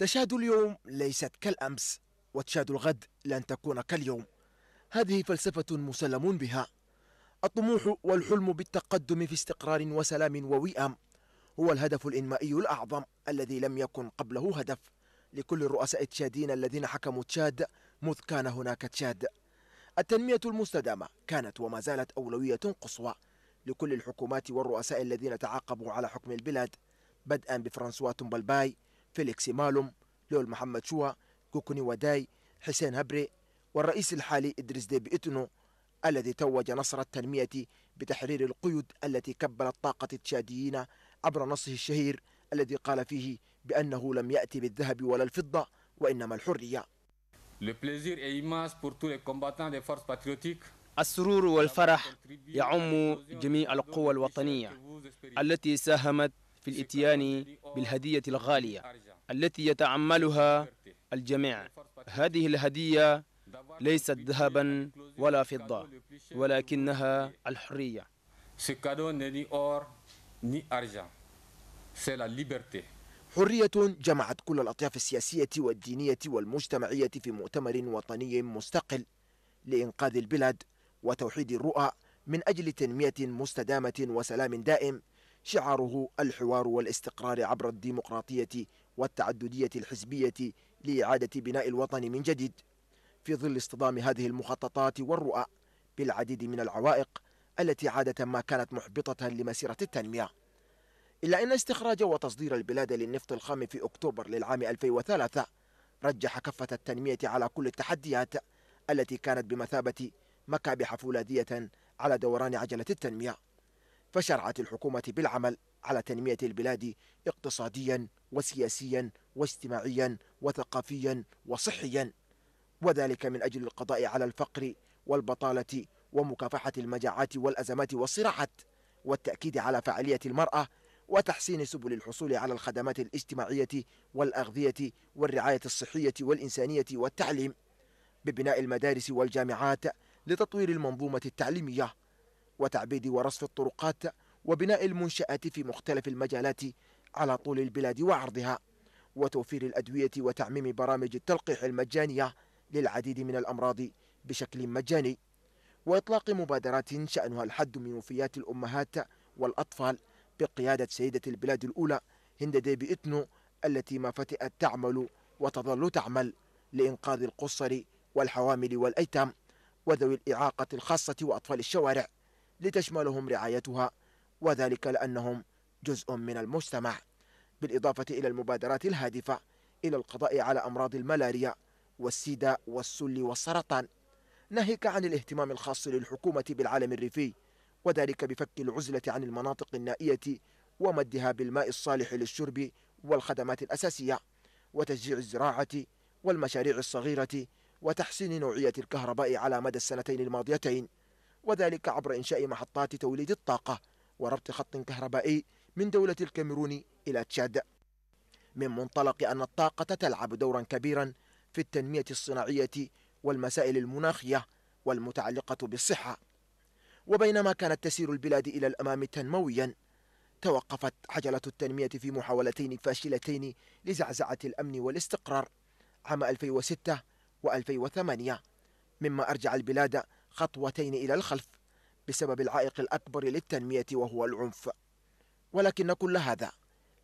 تشاد اليوم ليست كالأمس وتشاد الغد لن تكون كاليوم هذه فلسفة مسلم بها الطموح والحلم بالتقدم في استقرار وسلام ووئام هو الهدف الإنمائي الأعظم الذي لم يكن قبله هدف لكل الرؤساء التشادين الذين حكموا تشاد مذ كان هناك تشاد التنمية المستدامة كانت وما زالت أولوية قصوى لكل الحكومات والرؤساء الذين تعاقبوا على حكم البلاد بدءا بفرانسوا تومبالباي فيليكس مالوم لول محمد شوا كوكوني وداي حسين هبري والرئيس الحالي إدريس ديبي إتنو الذي توج نصر التنمية بتحرير القيود التي كبلت طاقة التشاديين عبر نصه الشهير الذي قال فيه بأنه لم يأتي بالذهب ولا الفضة وإنما الحرية السرور والفرح يعم جميع القوى الوطنية التي ساهمت في الاتيان بالهدية الغالية التي يتعملها الجميع هذه الهدية ليست ذهبا ولا فضة ولكنها الحرية حرية جمعت كل الأطياف السياسية والدينية والمجتمعية في مؤتمر وطني مستقل لإنقاذ البلاد وتوحيد الرؤى من أجل تنمية مستدامة وسلام دائم شعاره الحوار والاستقرار عبر الديمقراطية والتعددية الحزبية لإعادة بناء الوطن من جديد في ظل اصطدام هذه المخططات والرؤى بالعديد من العوائق التي عادة ما كانت محبطة لمسيرة التنمية إلا أن استخراج وتصدير البلاد للنفط الخام في أكتوبر للعام 2003 رجح كفة التنمية على كل التحديات التي كانت بمثابة مكابح فولاذية على دوران عجلة التنمية فشرعت الحكومة بالعمل على تنمية البلاد اقتصاديا وسياسيا واجتماعيا وثقافيا وصحيا وذلك من أجل القضاء على الفقر والبطالة ومكافحة المجاعات والأزمات والصراعات والتأكيد على فعالية المرأة وتحسين سبل الحصول على الخدمات الاجتماعية والأغذية والرعاية الصحية والإنسانية والتعليم ببناء المدارس والجامعات لتطوير المنظومة التعليمية وتعبيد ورصف الطرقات وبناء المنشآت في مختلف المجالات على طول البلاد وعرضها وتوفير الأدوية وتعميم برامج التلقيح المجانية للعديد من الأمراض بشكل مجاني وإطلاق مبادرات شأنها الحد من وفيات الأمهات والأطفال بقيادة سيدة البلاد الأولى هند ديبي إتنو التي ما فتئت تعمل وتظل تعمل لإنقاذ القصر والحوامل والأيتام وذوي الإعاقة الخاصة وأطفال الشوارع لتشملهم رعايتها وذلك لأنهم جزء من المجتمع بالإضافة إلى المبادرات الهادفة إلى القضاء على أمراض الملاريا والسيدا والسل والسرطان ناهيك عن الاهتمام الخاص للحكومة بالعالم الريفي وذلك بفك العزلة عن المناطق النائية ومدها بالماء الصالح للشرب والخدمات الأساسية وتشجيع الزراعة والمشاريع الصغيرة وتحسين نوعية الكهرباء على مدى السنتين الماضيتين وذلك عبر إنشاء محطات توليد الطاقة وربط خط كهربائي من دولة الكاميرون إلى تشاد من منطلق أن الطاقة تلعب دورا كبيرا في التنمية الصناعية والمسائل المناخية والمتعلقة بالصحة وبينما كانت تسير البلاد إلى الأمام تنمويا توقفت عجلة التنمية في محاولتين فاشلتين لزعزعة الأمن والاستقرار عام 2006 و2008 مما أرجع البلاد خطوتين إلى الخلف بسبب العائق الأكبر للتنمية وهو العنف ولكن كل هذا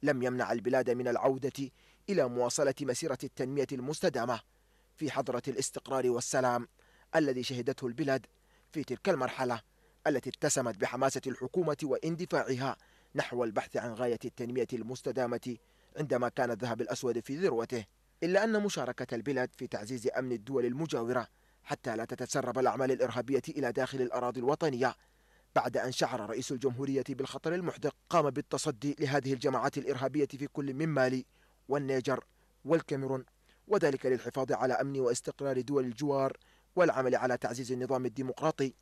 لم يمنع البلاد من العودة إلى مواصلة مسيرة التنمية المستدامة في حضرة الاستقرار والسلام الذي شهدته البلاد في تلك المرحلة التي اتسمت بحماسة الحكومة واندفاعها نحو البحث عن غاية التنمية المستدامة عندما كان الذهب الأسود في ذروته إلا أن مشاركة البلاد في تعزيز أمن الدول المجاورة حتى لا تتسرب الأعمال الإرهابية إلى داخل الأراضي الوطنية بعد أن شعر رئيس الجمهورية بالخطر المحدق قام بالتصدي لهذه الجماعات الإرهابية في كل من مالي والنيجر والكاميرون وذلك للحفاظ على أمن واستقرار دول الجوار والعمل على تعزيز النظام الديمقراطي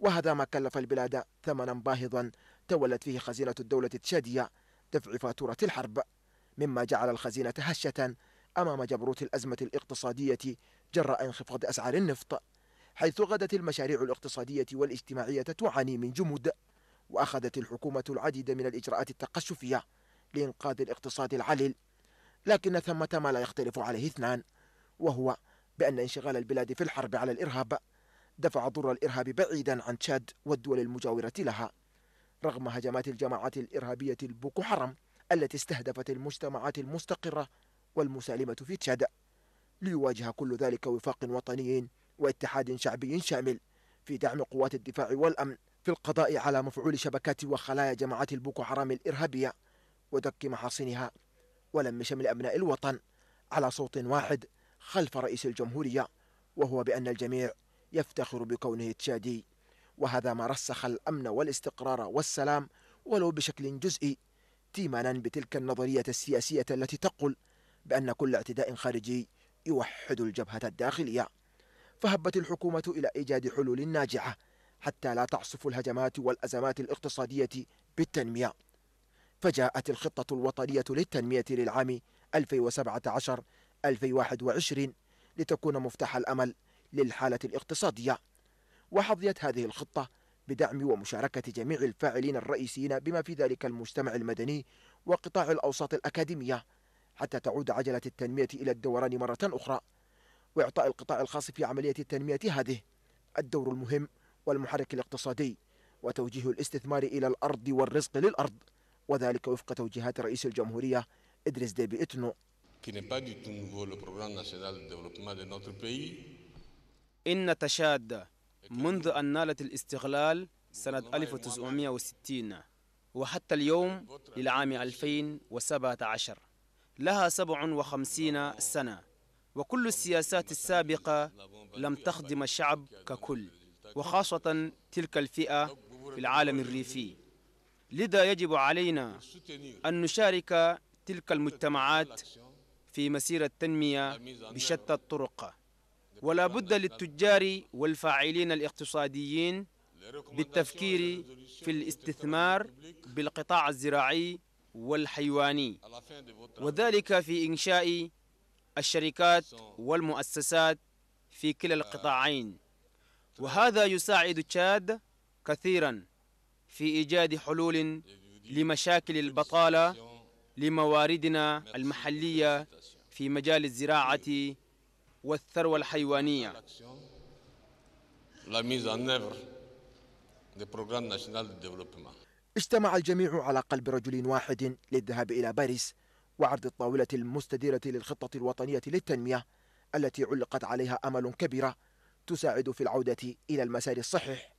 وهذا ما كلف البلاد ثمنا باهظا تولت فيه خزينة الدولة التشادية دفع فاتورة الحرب مما جعل الخزينة هشة أمام جبروت الأزمة الاقتصادية جراء انخفاض أسعار النفط حيث غدت المشاريع الاقتصادية والاجتماعية تعاني من جمود وأخذت الحكومة العديد من الإجراءات التقشفية لإنقاذ الاقتصاد العليل لكن ثمة ما لا يختلف عليه اثنان وهو بأن انشغال البلاد في الحرب على الإرهاب دفع ضر الإرهاب بعيدا عن تشاد والدول المجاورة لها رغم هجمات الجماعات الإرهابية البوكو حرم التي استهدفت المجتمعات المستقرة والمسالمة في تشاد ليواجه كل ذلك وفاق وطني واتحاد شعبي شامل في دعم قوات الدفاع والأمن في القضاء على مفعول شبكات وخلايا جماعات البوكو حرام الإرهابية ودك محاصنها ولم شمل أبناء الوطن على صوت واحد خلف رئيس الجمهورية وهو بأن الجميع يفتخر بكونه تشادي وهذا ما رسخ الأمن والاستقرار والسلام ولو بشكل جزئي تيمانا بتلك النظرية السياسية التي تقول بأن كل اعتداء خارجي يوحد الجبهة الداخلية فهبت الحكومة إلى إيجاد حلول ناجعة حتى لا تعصف الهجمات والأزمات الاقتصادية بالتنمية فجاءت الخطة الوطنية للتنمية للعام 2017-2021 لتكون مفتاح الأمل للحالة الاقتصادية وحظيت هذه الخطة بدعم ومشاركة جميع الفاعلين الرئيسيين بما في ذلك المجتمع المدني وقطاع الأوساط الأكاديمية حتى تعود عجلة التنمية إلى الدوران مرة أخرى وإعطاء القطاع الخاص في عملية التنمية هذه الدور المهم والمحرك الاقتصادي وتوجيه الاستثمار إلى الأرض والرزق للأرض وذلك وفق توجيهات رئيس الجمهورية إدريس ديبي إتنو إن تشاد منذ أن نالت الاستقلال سنة 1960 وحتى اليوم للعام 2017 لها 57 سنة وكل السياسات السابقة لم تخدم الشعب ككل وخاصة تلك الفئة في العالم الريفي لذا يجب علينا أن نشارك تلك المجتمعات في مسيرة التنمية بشتى الطرق ولا بد للتجار والفاعلين الاقتصاديين بالتفكير في الاستثمار بالقطاع الزراعي والحيواني وذلك في إنشاء الشركات والمؤسسات في كلا آه. القطاعين وهذا يساعد تشاد كثيرا في إيجاد حلول لمشاكل البطالة لمواردنا المحلية في مجال الزراعة والثروة الحيوانية اجتمع الجميع على قلب رجل واحد للذهاب إلى باريس وعرض الطاولة المستديرة للخطة الوطنية للتنمية التي علقت عليها أمل كبيرة تساعد في العودة إلى المسار الصحيح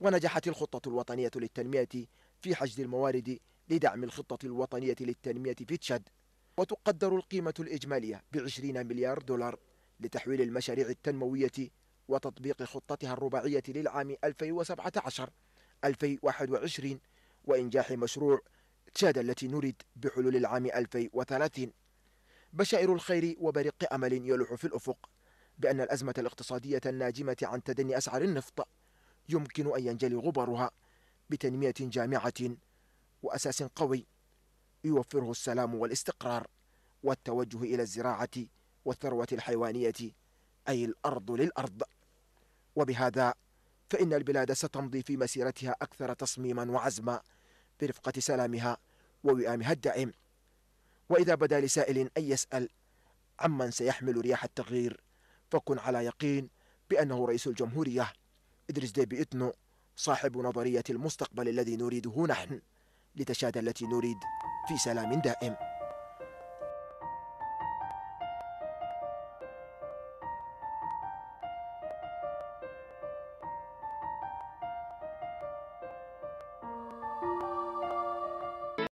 ونجحت الخطة الوطنية للتنمية في حشد الموارد لدعم الخطة الوطنية للتنمية في تشاد وتقدر القيمة الإجمالية بعشرين مليار دولار لتحويل المشاريع التنموية وتطبيق خطتها الرباعية للعام 2017 2021 وإنجاح مشروع تشاد التي نريد بحلول العام 2030 بشائر الخير وبرق أمل يلوح في الأفق بأن الأزمة الاقتصادية الناجمة عن تدني أسعار النفط يمكن أن ينجلي غبرها بتنمية جامعة وأساس قوي يوفره السلام والاستقرار والتوجه إلى الزراعة والثروة الحيوانية أي الأرض للأرض وبهذا فإن البلاد ستمضي في مسيرتها أكثر تصميما وعزما برفقة سلامها ووئامها الدائم وإذا بدا لسائل أن يسأل عمن سيحمل رياح التغيير فكن على يقين بأنه رئيس الجمهورية إدريس ديبي إتنو صاحب نظرية المستقبل الذي نريده نحن لتشاد التي نريد في سلام دائم